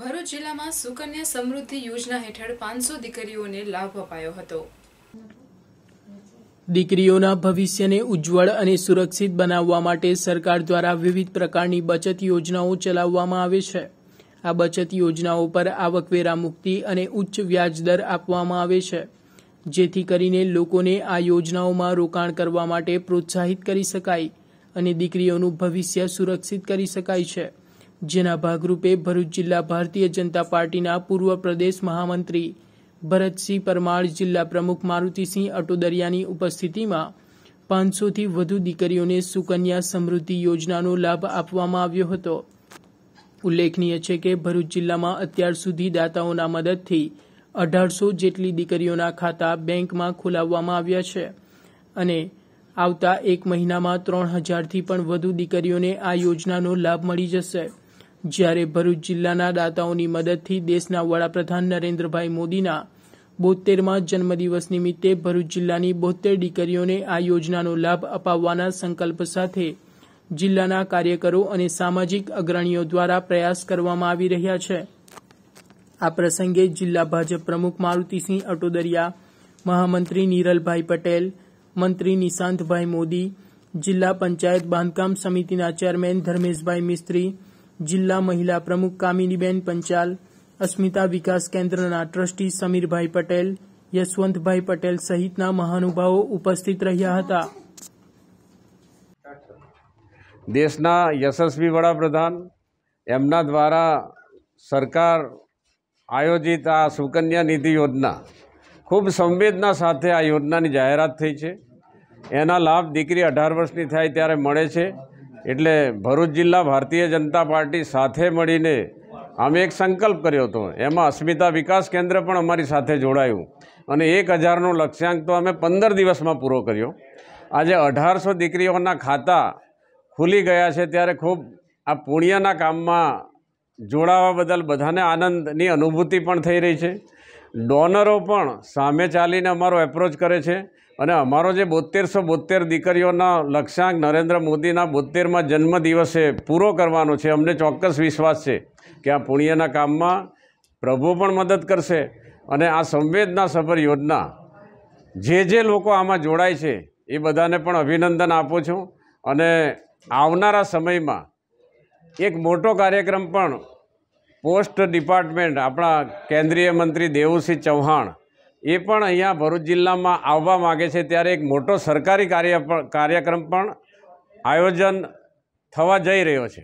ભરૂચ જિલ્લામાં સુકન્યા સમૃદ્ધિ યોજના હેઠળ પાંચસો દીકરીઓને લાભ અપાયો હતો દીકરીઓના ભવિષ્યને ઉજ્જવળ અને સુરક્ષિત બનાવવા માટે સરકાર દ્વારા વિવિધ પ્રકારની બચત યોજનાઓ ચલાવવામાં આવે છે આ બચત યોજનાઓ પર આવકવેરા મુક્તિ અને ઉચ્ચ વ્યાજદર આપવામાં આવે છે જેથી કરીને લોકોને આ યોજનાઓમાં રોકાણ કરવા માટે પ્રોત્સાહિત કરી શકાય અને દીકરીઓનું ભવિષ્ય સુરક્ષિત કરી શકાય છે જેના ભાગરૂપે ભરૂચ જિલ્લા ભારતીય જનતા પાર્ટીના પૂર્વ પ્રદેશ મહામંત્રી ભરતસિંહ પરમાર જિલ્લા પ્રમુખ મારુતિસિંહ અટોદરિયાની ઉપસ્થિતિમાં પાંચસોથી વધુ દીકરીઓને સુકન્યા સમૃદ્ધિ યોજનાનો લાભ આપવામાં આવ્યો હતો ઉલ્લેખનીય છે કે ભરૂચ જિલ્લામાં અત્યાર સુધી દાતાઓના મદદથી અઢારસો જેટલી દીકરીઓના ખાતા બેંકમાં ખોલાવવામાં આવ્યા છે અને આવતા એક મહિનામાં ત્રણ હજારથી પણ વધુ દીકરીઓને આ યોજનાનો લાભ મળી જશે જ્યારે ભરૂચ જિલ્લાના દાતાઓની મદદથી દેશના વડાપ્રધાન નરેન્દ્રભાઈ મોદીના બોતેરમાં જન્મદિવસ નિમિત્તે ભરૂચ જિલ્લાની બોતેર દીકરીઓને આ યોજનાનો લાભ અપાવવાના સંકલ્પ સાથે જિલ્લાના કાર્યકરો અને સામાજિક અગ્રણીઓ દ્વારા પ્રયાસ કરવામાં આવી રહ્યા છે આ પ્રસંગે જિલ્લા ભાજપ પ્રમુખ મારુતિસિંહ અટોદરિયા મહામંત્રી નીરલભાઈ પટેલ મંત્રી નિશાંતભાઈ મોદી જિલ્લા પંચાયત બાંધકામ સમિતિના ચેરમેન ધર્મેશભાઈ મિસ્ત્રી જિલ્લા મહિલા પ્રમુખ કામિનીબેન પંચાલ અસ્મિતા વિકાસ કેન્દ્રના ટ્રસ્ટી સમીરભાઈ પટેલ યશવંતભાઈ પટેલ સહિતના મહાનુભાવો ઉપસ્થિત રહ્યા હતા દેશના યશસ્વી વડાપ્રધાન એમના દ્વારા સરકાર આયોજિત આ સુકન્યા નિધિ યોજના ખૂબ સંવેદના સાથે આ યોજનાની જાહેરાત થઈ છે એના લાભ દીકરી અઢાર વર્ષની થાય ત્યારે મળે છે એટલે ભરૂચ જિલ્લા ભારતીય જનતા પાર્ટી સાથે મળીને અમે એક સંકલ્પ કર્યો હતો એમાં અસ્મિતા વિકાસ કેન્દ્ર પણ અમારી સાથે જોડાયું અને એક હજારનો લક્ષ્યાંક તો અમે પંદર દિવસમાં પૂરો કર્યો આજે અઢારસો દીકરીઓના ખાતા ખુલી ગયા છે ત્યારે ખૂબ આ પુણ્યના કામમાં જોડાવા બદલ બધાને આનંદની અનુભૂતિ પણ થઈ રહી છે ડોનરો પણ સામે ચાલીને અમારો એપ્રોચ કરે છે અને અમારો જે બોતેરસો બોતેર દીકરીઓના લક્ષ્યાંક નરેન્દ્ર મોદીના બોતેરમાં જન્મદિવસે પૂરો કરવાનો છે અમને ચોક્કસ વિશ્વાસ છે કે આ પુણ્યના કામમાં પ્રભુ પણ મદદ કરશે અને આ સંવેદના સભર યોજના જે જે લોકો આમાં જોડાય છે એ બધાને પણ અભિનંદન આપું છું અને આવનારા સમયમાં એક મોટો કાર્યક્રમ પણ પોસ્ટ ડિપાર્ટમેન્ટ આપણા કેન્દ્રીય મંત્રી દેવુસિંહ ચૌહાણ એ પણ અહીંયા ભરૂચ જિલ્લામાં આવવા માગે છે ત્યારે એક મોટો સરકારી કાર્ય કાર્યક્રમ પણ આયોજન થવા જઈ રહ્યો છે